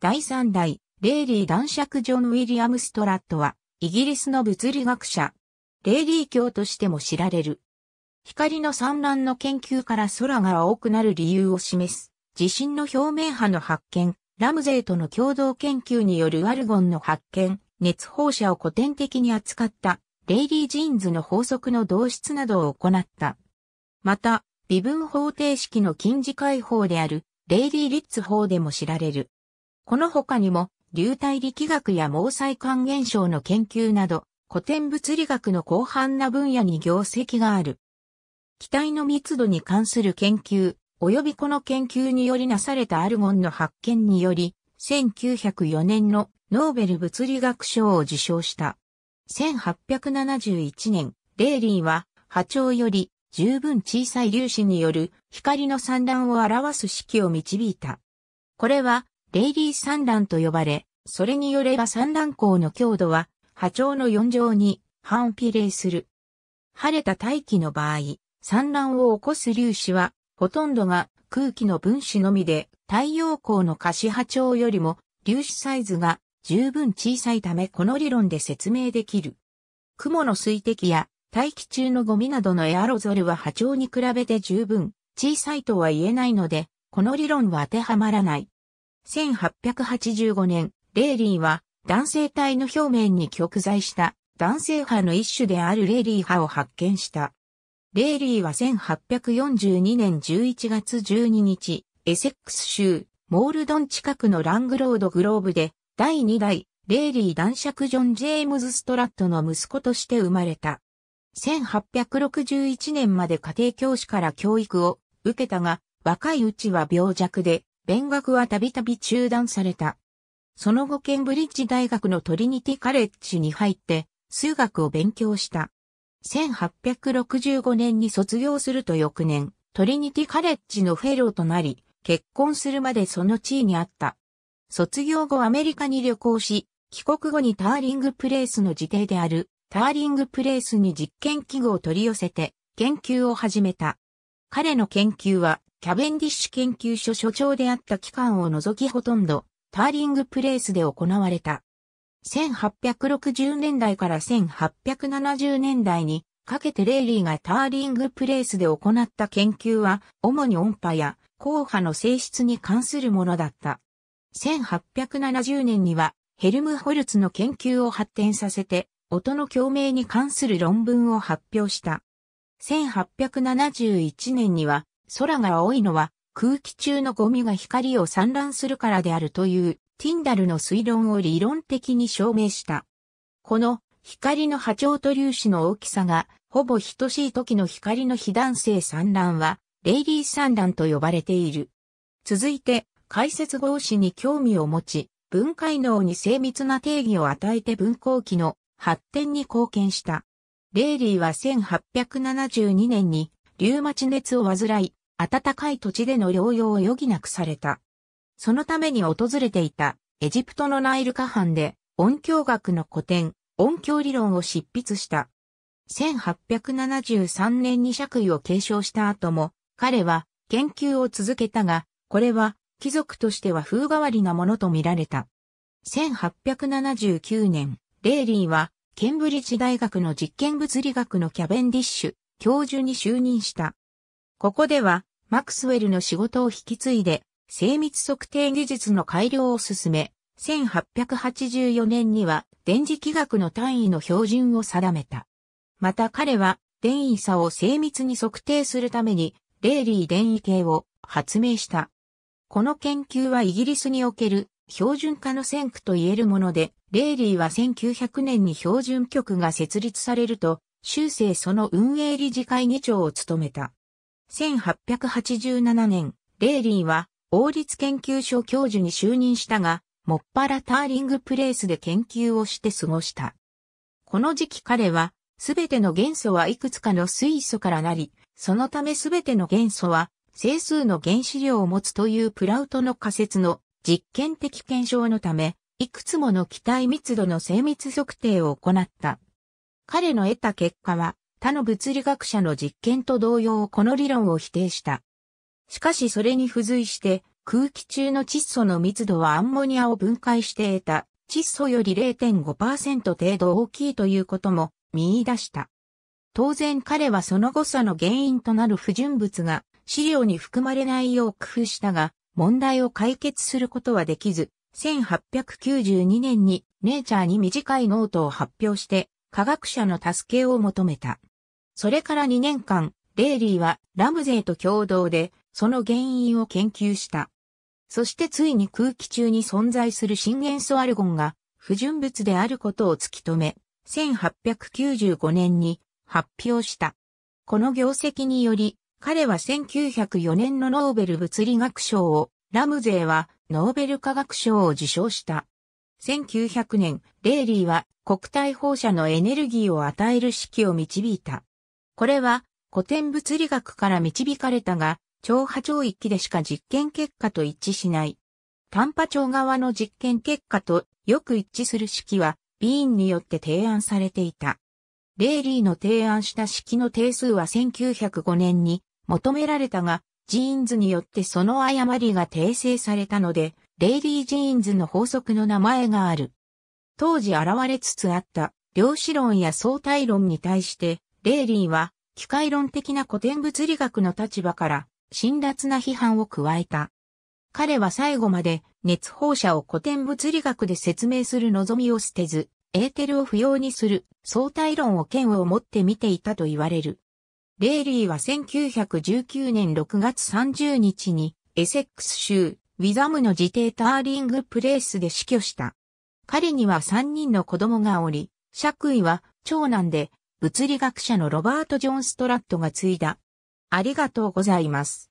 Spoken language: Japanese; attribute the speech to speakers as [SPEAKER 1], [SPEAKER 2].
[SPEAKER 1] 第3代、レイリー男爵ジョン・ウィリアム・ストラットは、イギリスの物理学者、レイリー教としても知られる。光の散乱の研究から空が青くなる理由を示す、地震の表面波の発見、ラムゼイとの共同研究によるアルゴンの発見、熱放射を古典的に扱った、レイリー・ジーンズの法則の導出などを行った。また、微分方程式の近似解法である、レイリー・リッツ法でも知られる。この他にも、流体力学や毛細管現象の研究など、古典物理学の広範な分野に業績がある。気体の密度に関する研究、及びこの研究によりなされたアルゴンの発見により、1904年のノーベル物理学賞を受賞した。1871年、レーリーは波長より十分小さい粒子による光の散乱を表す式を導いた。これはレイリー産卵と呼ばれ、それによれば産卵港の強度は波長の4乗に反比例する。晴れた大気の場合、産卵を起こす粒子は、ほとんどが空気の分子のみで、太陽光の可視波長よりも粒子サイズが十分小さいためこの理論で説明できる。雲の水滴や大気中のゴミなどのエアロゾルは波長に比べて十分小さいとは言えないので、この理論は当てはまらない。1885年、レイリーは男性体の表面に極在した男性派の一種であるレイリー派を発見した。レイリーは1842年11月12日、エセックス州、モールドン近くのラングロードグローブで、第2代、レイリー男爵ジョン・ジェームズ・ストラットの息子として生まれた。1861年まで家庭教師から教育を受けたが、若いうちは病弱で、勉学はたびたび中断された。その後ケンブリッジ大学のトリニティカレッジに入って数学を勉強した。1865年に卒業すると翌年、トリニティカレッジのフェローとなり、結婚するまでその地位にあった。卒業後アメリカに旅行し、帰国後にターリングプレイスの自邸である、ターリングプレイスに実験器具を取り寄せて、研究を始めた。彼の研究は、キャベンディッシュ研究所所長であった期間を除きほとんど、ターリングプレイスで行われた。1860年代から1870年代にかけてレイリーがターリングプレイスで行った研究は、主に音波や硬波の性質に関するものだった。1870年には、ヘルムホルツの研究を発展させて、音の共鳴に関する論文を発表した。1871年には、空が青いのは空気中のゴミが光を散乱するからであるというティンダルの推論を理論的に証明した。この光の波長と粒子の大きさがほぼ等しい時の光の非弾性散乱はレイリー散乱と呼ばれている。続いて解説合詞に興味を持ち、分解能に精密な定義を与えて分光器の発展に貢献した。レイリーは1872年にリュウマチ熱を患い、暖かい土地での療養を余儀なくされた。そのために訪れていたエジプトのナイル河畔で音響学の古典、音響理論を執筆した。1873年に爵位を継承した後も、彼は研究を続けたが、これは貴族としては風変わりなものと見られた。1879年、レイリーはケンブリッジ大学の実験物理学のキャベンディッシュ教授に就任した。ここではマクスウェルの仕事を引き継いで、精密測定技術の改良を進め、1884年には電磁気学の単位の標準を定めた。また彼は電位差を精密に測定するためにレーリー電位計を発明した。この研究はイギリスにおける標準化の先駆と言えるもので、レーリーは1900年に標準局が設立されると、修正その運営理事会議長を務めた。1887年、レーリーは王立研究所教授に就任したが、もっぱらターリングプレイスで研究をして過ごした。この時期彼は、すべての元素はいくつかの水素からなり、そのためすべての元素は整数の原子量を持つというプラウトの仮説の実験的検証のため、いくつもの気体密度の精密測定を行った。彼の得た結果は、他の物理学者の実験と同様この理論を否定した。しかしそれに付随して空気中の窒素の密度はアンモニアを分解して得た窒素より0.5%程度大きいということも見出した。当然彼はその誤差の原因となる不純物が資料に含まれないよう工夫したが問題を解決することはできず、1892年にネイチャーに短いノートを発表して科学者の助けを求めた。それから2年間、レイリーはラムゼイと共同で、その原因を研究した。そしてついに空気中に存在する新元素アルゴンが不純物であることを突き止め、1895年に発表した。この業績により、彼は1904年のノーベル物理学賞を、ラムゼイはノーベル化学賞を受賞した。1900年、レイリーは国体放射のエネルギーを与える式を導いた。これは古典物理学から導かれたが、超波長域でしか実験結果と一致しない。短波長側の実験結果とよく一致する式は、ビーンによって提案されていた。レイリーの提案した式の定数は1905年に求められたが、ジーンズによってその誤りが訂正されたので、レイリー・ジーンズの法則の名前がある。当時現れつつあった量子論や相対論に対して、レイリーは、機械論的な古典物理学の立場から、辛辣な批判を加えた。彼は最後まで、熱放射を古典物理学で説明する望みを捨てず、エーテルを不要にする相対論を剣を持って見ていたと言われる。レイリーは1919年6月30日にエセックス州ウィザムの自邸ターリングプレイスで死去した。彼には3人の子供がおり、爵位は長男で物理学者のロバート・ジョン・ストラットが継いだ。ありがとうございます。